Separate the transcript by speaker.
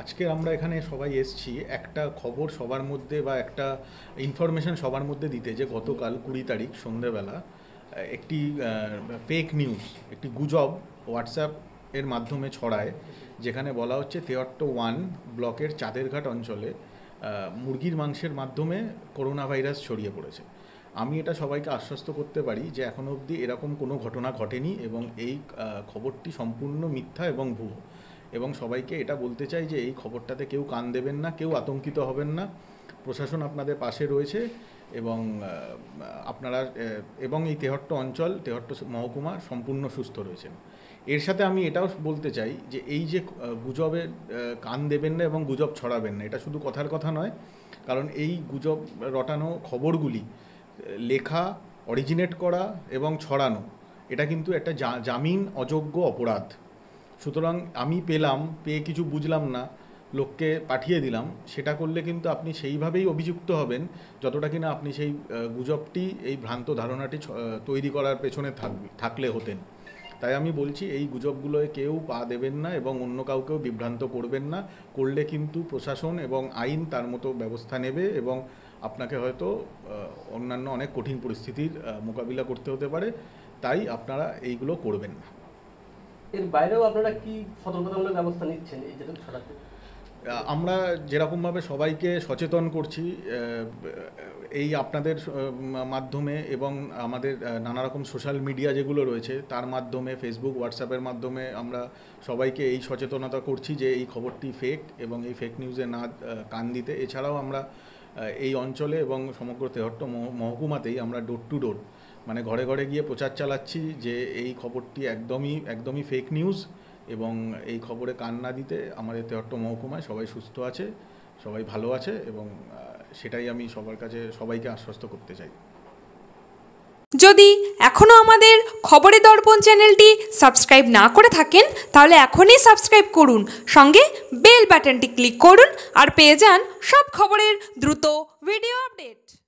Speaker 1: আজকে আমরা এখানে সবাই এসছি একটা খবর সবার মধ্যে বা একটা ইনফরমেশন সবার মধ্যে দিতে যে গতকাল কুড়ি তারিখ সন্ধেবেলা একটি ফেক নিউজ একটি গুজব হোয়াটসঅ্যাপ এর মাধ্যমে ছড়ায় যেখানে বলা হচ্ছে তেয়ট্ট ওয়ান ব্লকের চাঁদেরঘাট অঞ্চলে মুরগির মাংসের মাধ্যমে করোনা ভাইরাস ছড়িয়ে পড়েছে আমি এটা সবাইকে আশ্বস্ত করতে পারি যে এখনো অবধি এরকম কোনো ঘটনা ঘটেনি এবং এই খবরটি সম্পূর্ণ মিথ্যা এবং ভুয়ো এবং সবাইকে এটা বলতে চাই যে এই খবরটাতে কেউ কান দেবেন না কেউ আতঙ্কিত হবেন না প্রশাসন আপনাদের পাশে রয়েছে এবং আপনারা এবং এই তেহট্ট অঞ্চল তেহট্ট মহকুমা সম্পূর্ণ সুস্থ রয়েছেন এর সাথে আমি এটাও বলতে চাই যে এই যে গুজবে কান দেবেন না এবং গুজব ছড়াবেন না এটা শুধু কথার কথা নয় কারণ এই গুজব রটানো খবরগুলি লেখা অরিজিনেট করা এবং ছড়ানো এটা কিন্তু একটা জামিন অযোগ্য অপরাধ সুতরাং আমি পেলাম পেয়ে কিছু বুঝলাম না লোককে পাঠিয়ে দিলাম সেটা করলে কিন্তু আপনি সেইভাবেই অভিযুক্ত হবেন যতটা কিনা আপনি সেই গুজবটি এই ভ্রান্ত ধারণাটি তৈরি করার পেছনে থাকবে থাকলে হতেন তাই আমি বলছি এই গুজবগুলোয় কেউ পা দেবেন না এবং অন্য কাউকেও বিভ্রান্ত করবেন না করলে কিন্তু প্রশাসন এবং আইন তার মতো ব্যবস্থা নেবে এবং আপনাকে হয়তো অন্যান্য অনেক কঠিন পরিস্থিতির মোকাবিলা করতে হতে পারে তাই আপনারা এইগুলো করবেন না এর বাইরেও আপনারা কি সতর্কতামূলক ব্যবস্থা নিচ্ছেন এই যেটা ছড়াতে আমরা যেরকমভাবে সবাইকে সচেতন করছি এই আপনাদের মাধ্যমে এবং আমাদের নানা রকম সোশ্যাল মিডিয়া যেগুলো রয়েছে তার মাধ্যমে ফেসবুক হোয়াটসঅ্যাপের মাধ্যমে আমরা সবাইকে এই সচেতনতা করছি যে এই খবরটি ফেক এবং এই ফেক নিউজে না কান দিতে এছাড়াও আমরা এই অঞ্চলে এবং সমগ্র তেহট্ট মহকুমাতেই আমরা ডোর টু ডোর মানে ঘরে ঘরে গিয়ে প্রচার চালাচ্ছি যে এই খবরটি একদমই একদমই ফেক নিউজ এবং এই খবরে কান না দিতে আমার এতে অট্ট মহকুমায় সবাই সুস্থ আছে সবাই ভালো আছে এবং সেটাই আমি সবার কাছে সবাইকে আশ্বস্ত করতে চাই
Speaker 2: যদি এখনও আমাদের খবরে দর্পণ চ্যানেলটি সাবস্ক্রাইব না করে থাকেন তাহলে এখনই সাবস্ক্রাইব করুন সঙ্গে বেল বাটনটি ক্লিক করুন আর পেয়ে যান সব খবরের দ্রুত ভিডিও আপডেট